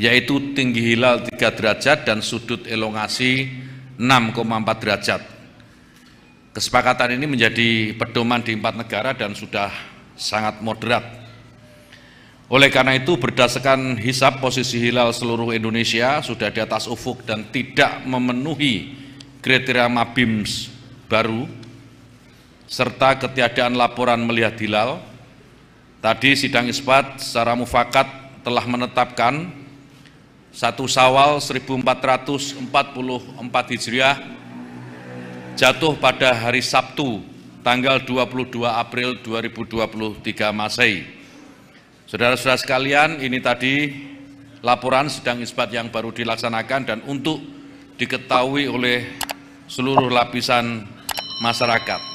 yaitu tinggi hilal 3 derajat dan sudut elongasi 6,4 derajat. Kesepakatan ini menjadi pedoman di empat negara dan sudah sangat moderat. Oleh karena itu berdasarkan hisap posisi hilal seluruh Indonesia sudah di atas ufuk dan tidak memenuhi kriteria MABIMS baru serta ketiadaan laporan melihat hilal. Tadi sidang isbat secara mufakat telah menetapkan satu Sawal 1444 Hijriah jatuh pada hari Sabtu tanggal 22 April 2023 Masehi. Saudara-saudara sekalian, ini tadi laporan sedang isbat yang baru dilaksanakan dan untuk diketahui oleh seluruh lapisan masyarakat.